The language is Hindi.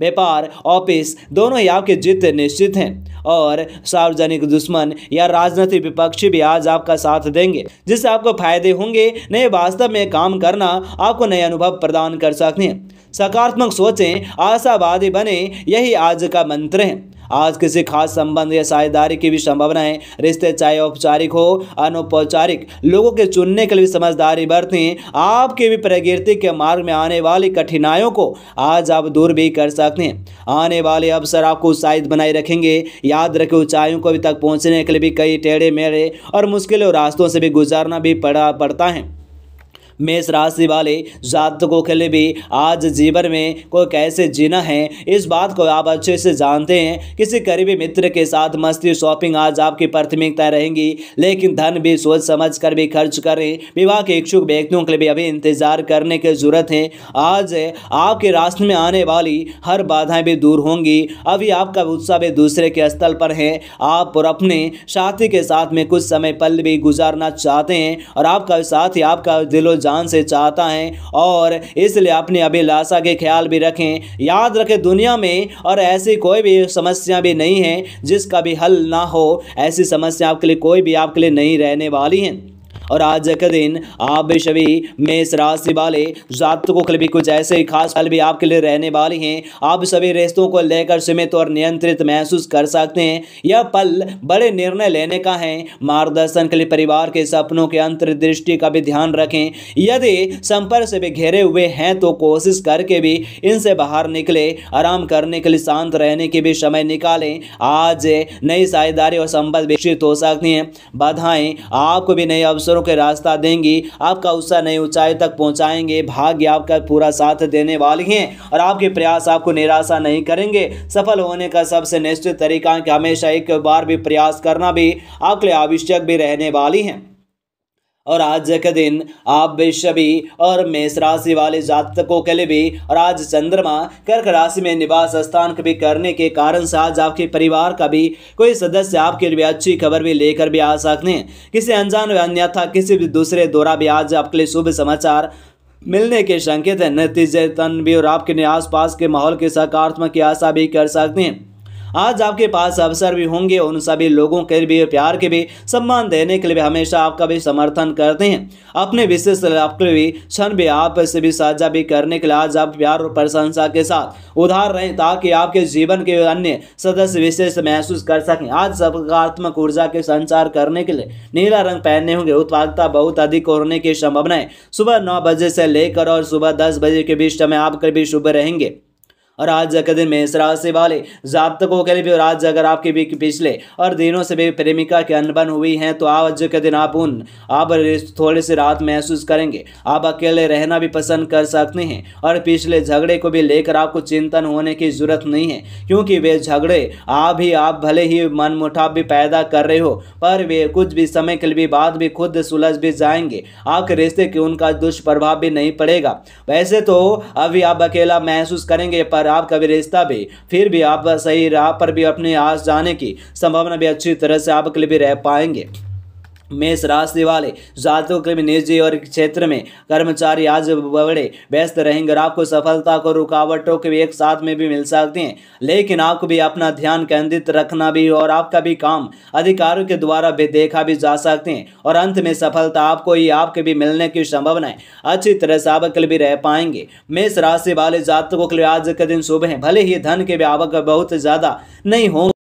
व्यापार ऑफिस दोनों ही आपके जीत निश्चित हैं और सार्वजनिक दुश्मन या राजनीतिक विपक्षी भी आज आपका साथ देंगे जिससे आपको फायदे होंगे नए वास्तव में काम करना आपको नए अनुभव प्रदान कर सकते हैं सकारात्मक सोचें आशावादी बने यही आज का मंत्र है आज किसी खास संबंध या साझेदारी की भी संभावना है रिश्ते चाहे औपचारिक हो अनौपचारिक लोगों के चुनने के लिए समझदारी बरतें आपके भी प्रकृति के मार्ग में आने वाली कठिनाइयों को आज आप दूर भी कर सकते हैं आने वाले अवसर आपको उत्साहित बनाए रखेंगे याद रखें ऊंचाइयों को अभी तक पहुंचने के लिए भी कई टेढ़े मेढ़े और मुश्किलों रास्तों से भी गुजारना भी पड़ा पड़ता है मेष राशि वाले जातकों के लिए भी आज जीवन में कोई कैसे जीना है इस बात को आप अच्छे से जानते हैं किसी करीबी मित्र के साथ मस्ती शॉपिंग आज आपकी प्राथमिकता रहेंगी लेकिन धन भी सोच समझ कर भी खर्च करें विवाह के इच्छुक व्यक्तियों के लिए भी अभी इंतजार करने की जरूरत है आज आपके रास्ते में आने वाली हर बाधाएं भी दूर होंगी अभी आपका उत्साह भी दूसरे के स्थल पर है आप और अपने साथी के साथ में कुछ समय पल भी गुजारना चाहते हैं और आपका साथी आपका दिलो जान से चाहता है और इसलिए अपनी अभिलाषा के ख्याल भी रखें याद रखें दुनिया में और ऐसी कोई भी समस्या भी नहीं है जिसका भी हल ना हो ऐसी समस्या आपके लिए कोई भी आपके लिए नहीं रहने वाली हैं और आज के दिन आप भी सभी मेष राशि वाले जातकों के लिए भी कुछ ऐसे ही खास फल भी आपके लिए रहने वाले हैं आप सभी रिश्तों को लेकर सीमित और नियंत्रित महसूस कर सकते हैं यह पल बड़े निर्णय लेने का है मार्गदर्शन के लिए परिवार के सपनों के अंतर्दृष्टि का भी ध्यान रखें यदि संपर्क से भी घेरे हुए हैं तो कोशिश करके भी इनसे बाहर निकले आराम करने के लिए शांत रहने के भी समय निकालें आज नई साझेदारी और संबंध विकसित हो सकती हैं बाधाएं आपको भी नए अवसरों अवसरों के रास्ता देंगी आपका उत्साह नई ऊंचाई तक पहुंचाएंगे भाग्य आपका पूरा साथ देने वाली हैं और आपके प्रयास आपको निराशा नहीं करेंगे सफल होने का सबसे निश्चित तरीका कि हमेशा एक बार भी प्रयास करना भी आपके लिए आवश्यक भी रहने वाली हैं और आज के दिन आप वैश्य भी और मेष राशि वाले जातकों के लिए भी और आज चंद्रमा कर्क राशि में निवास स्थान भी करने के कारण से आज आपके परिवार का भी कोई सदस्य आपके लिए अच्छी खबर भी लेकर भी आ सकते हैं किसी अनजान अन्यथा किसी भी दूसरे द्वारा भी आज आपके लिए शुभ समाचार मिलने के संकेत है नतीजे तन भी और आपके आसपास के माहौल के सकारात्मक की आशा भी कर सकते हैं आज आपके पास अवसर भी होंगे उन सभी लोगों के भी प्यार के भी सम्मान देने के लिए हमेशा आपका भी समर्थन करते हैं अपने विशेष आपके भी क्षण भी आप से भी साझा भी करने के लिए आज आप प्यार और प्रशंसा के साथ उधार रहें ताकि आपके जीवन के अन्य सदस्य विशेष महसूस कर सकें आज सकारात्मक ऊर्जा के संचार करने के लिए नीला रंग पहनने होंगे उत्पादकता बहुत अधिक होने की संभावनाएं सुबह नौ बजे से लेकर और सुबह दस बजे के बीच समय आपके भी शुभ रहेंगे और आज के दिन मेष राशि वाले जातकों के लिए भी और आज अगर आपके भी पिछले और दिनों से भी प्रेमिका की अनबन हुई है तो आज के दिन आप उन आप थोड़े से राहत महसूस करेंगे आप अकेले रहना भी पसंद कर सकते हैं और पिछले झगड़े को भी लेकर आपको चिंतन होने की जरूरत नहीं है क्योंकि वे झगड़े आप ही आप भले ही मनमुटाव भी पैदा कर रहे हो पर वे कुछ भी समय के लिए बाद भी खुद सुलझ भी जाएंगे आपके रिश्ते के उनका दुष्प्रभाव भी नहीं पड़ेगा वैसे तो अभी आप अकेला महसूस करेंगे पर आपका भी रिश्ता भी फिर भी आप सही राह पर भी अपने आज जाने की संभावना भी अच्छी तरह से आपके लिए भी रह पाएंगे मेष राशि वाले जातकों के निजी और क्षेत्र में कर्मचारी आज बड़े व्यस्त रहेंगे और आपको सफलता को रुकावटों के एक साथ में भी मिल सकती हैं लेकिन आपको भी अपना ध्यान केंद्रित रखना भी और आपका भी काम अधिकारों के द्वारा भी देखा भी जा सकते हैं और अंत में सफलता आपको ही आपके भी मिलने की संभावनाएं अच्छी तरह से आवक भी रह पाएंगे मेष राशि वाले जातकों के लिए आज के दिन शुभ है भले ही धन के भी आवक बहुत ज़्यादा नहीं होंगे